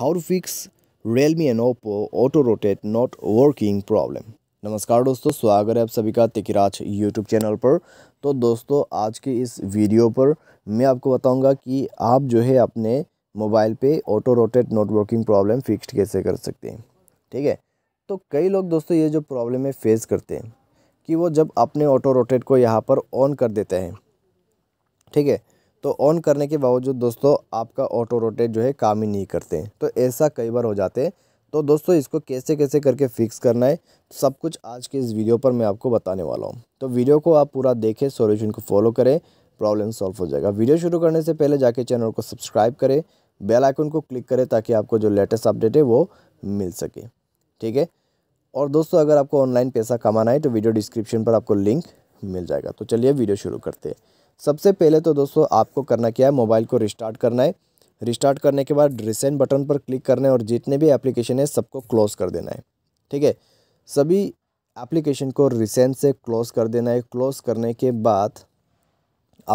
to fix Realme and Oppo auto rotate not working problem नमस्कार दोस्तों स्वागत है आप सभी का तिकिराज यूट्यूब चैनल पर तो दोस्तों आज के इस वीडियो पर मैं आपको बताऊंगा कि आप जो है अपने मोबाइल पे auto rotate not working problem fixed कैसे कर सकते हैं ठीक है तो कई लोग दोस्तों ये जो प्रॉब्लम है फेस करते हैं कि वो जब अपने ऑटो रोटेट को यहाँ पर ऑन कर देते हैं ठीक है तो ऑन करने के बावजूद दोस्तों आपका ऑटो रोटेट जो है काम ही नहीं करते तो ऐसा कई बार हो जाते हैं तो दोस्तों इसको कैसे कैसे करके फ़िक्स करना है सब कुछ आज के इस वीडियो पर मैं आपको बताने वाला हूँ तो वीडियो को आप पूरा देखें सॉल्यूशन को फॉलो करें प्रॉब्लम सॉल्व हो जाएगा वीडियो शुरू करने से पहले जाके चैनल को सब्सक्राइब करें बेल आइकन को क्लिक करें ताकि आपको जो लेटेस्ट अपडेट है वो मिल सके ठीक है और दोस्तों अगर आपको ऑनलाइन पैसा कमाना है तो वीडियो डिस्क्रिप्शन पर आपको लिंक मिल जाएगा तो चलिए वीडियो शुरू करते हैं सबसे पहले तो दोस्तों आपको करना क्या है मोबाइल को रिस्टार्ट करना है रिस्टार्ट करने के बाद रिसेंट बटन पर क्लिक करना है और जितने भी एप्लीकेशन है सबको क्लोज़ कर देना है ठीक है सभी एप्लीकेशन को रिसेंट से क्लोज़ कर देना है क्लोज़ करने के बाद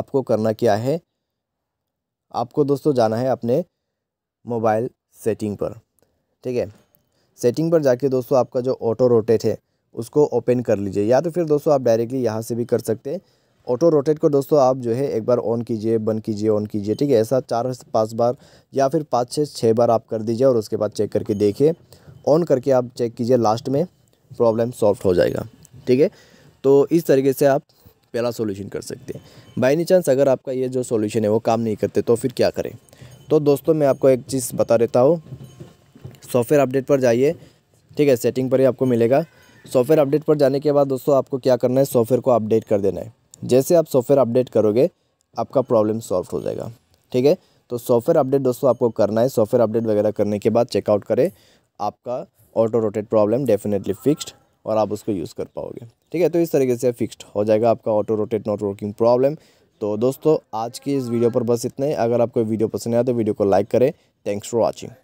आपको करना क्या है आपको दोस्तों जाना है अपने मोबाइल सेटिंग पर ठीक है सेटिंग पर जाके दोस्तों आपका जो ऑटो रोटेट है उसको ओपन कर लीजिए या तो फिर दोस्तों आप डायरेक्टली यहाँ से भी कर सकते हैं ऑटो रोटेट को दोस्तों आप जो है एक बार ऑन कीजिए बंद कीजिए ऑन कीजिए ठीक है ऐसा चार से पाँच बार या फिर पाँच से छः बार आप कर दीजिए और उसके बाद चेक करके देखिए ऑन करके आप चेक कीजिए लास्ट में प्रॉब्लम सॉल्व हो जाएगा ठीक है तो इस तरीके से आप पहला सोल्यूशन कर सकते हैं बाई एनी चांस अगर आपका ये जो सोल्यूशन है वो काम नहीं करते तो फिर क्या करें तो दोस्तों मैं आपको एक चीज़ बता देता हूँ सॉफ्टवेयर अपडेट पर जाइए ठीक है सेटिंग पर ही आपको मिलेगा सॉफ्टवेयर अपडेट पर जाने के बाद दोस्तों आपको क्या करना है सॉफ्टवेयर को अपडेट कर देना है जैसे आप सॉफ्टवेयर अपडेट करोगे आपका प्रॉब्लम सॉल्व हो जाएगा ठीक है तो सॉफ्टवेयर अपडेट दोस्तों आपको करना है सॉफ्टवेयर अपडेट वगैरह करने के बाद चेकआउट करें आपका auto rotate problem definitely fixed और आप उसको यूज़ कर पाओगे ठीक है तो इस तरीके से फिक्स्ड हो जाएगा आपका auto rotate not working problem तो दोस्तों आज की इस वीडियो पर बस इतना ही अगर आपको वीडियो पसंद आया तो वीडियो को लाइक करें थैंक्स फॉर वॉचिंग